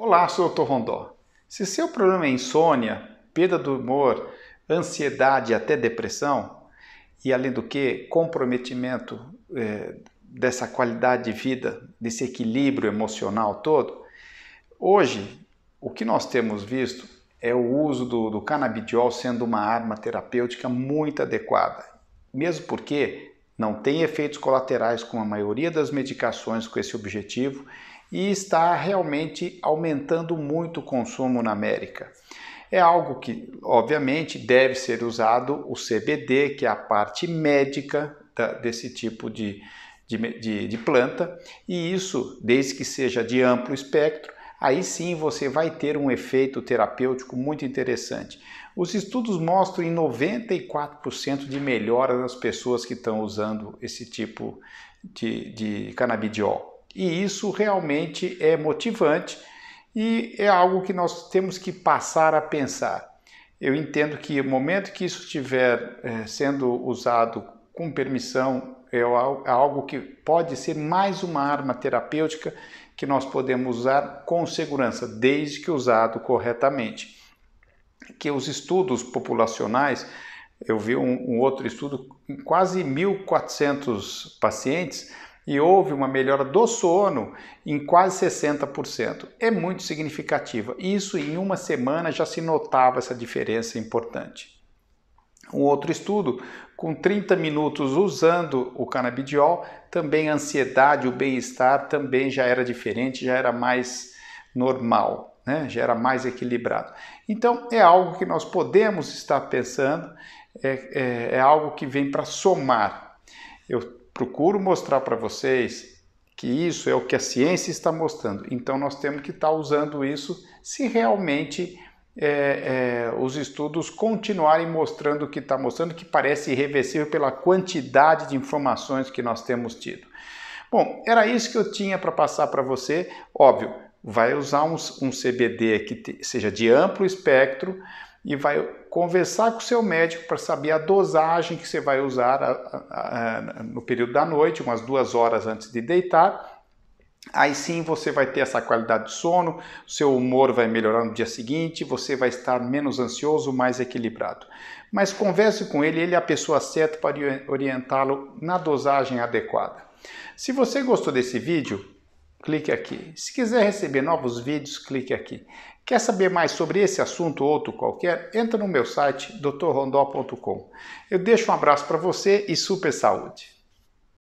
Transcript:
Olá, sou o Dr. Rondó. Se seu problema é insônia, perda do humor, ansiedade e até depressão, e além do que, comprometimento eh, dessa qualidade de vida, desse equilíbrio emocional todo, hoje o que nós temos visto é o uso do, do canabidiol sendo uma arma terapêutica muito adequada, mesmo porque não tem efeitos colaterais com a maioria das medicações com esse objetivo e está realmente aumentando muito o consumo na América. É algo que, obviamente, deve ser usado o CBD, que é a parte médica desse tipo de, de, de, de planta, e isso, desde que seja de amplo espectro, aí sim você vai ter um efeito terapêutico muito interessante. Os estudos mostram em 94% de melhora nas pessoas que estão usando esse tipo de, de canabidiol. E isso realmente é motivante e é algo que nós temos que passar a pensar. Eu entendo que o momento que isso estiver eh, sendo usado com permissão é, é algo que pode ser mais uma arma terapêutica que nós podemos usar com segurança, desde que usado corretamente. Que os estudos populacionais, eu vi um, um outro estudo com quase 1.400 pacientes e houve uma melhora do sono em quase 60%. É muito significativa. Isso em uma semana já se notava essa diferença importante. Um outro estudo, com 30 minutos usando o canabidiol, também a ansiedade, o bem-estar também já era diferente, já era mais normal, né? já era mais equilibrado. Então é algo que nós podemos estar pensando, é, é, é algo que vem para somar. Eu procuro mostrar para vocês que isso é o que a ciência está mostrando. Então nós temos que estar usando isso se realmente é, é, os estudos continuarem mostrando o que está mostrando, que parece irreversível pela quantidade de informações que nós temos tido. Bom, era isso que eu tinha para passar para você. Óbvio, vai usar um, um CBD que te, seja de amplo espectro e vai conversar com o seu médico para saber a dosagem que você vai usar a, a, a, no período da noite, umas duas horas antes de deitar Aí sim você vai ter essa qualidade de sono, seu humor vai melhorar no dia seguinte, você vai estar menos ansioso, mais equilibrado. Mas converse com ele, ele é a pessoa certa para orientá-lo na dosagem adequada. Se você gostou desse vídeo, clique aqui. Se quiser receber novos vídeos, clique aqui. Quer saber mais sobre esse assunto ou outro qualquer? Entra no meu site drrondó.com. Eu deixo um abraço para você e super saúde!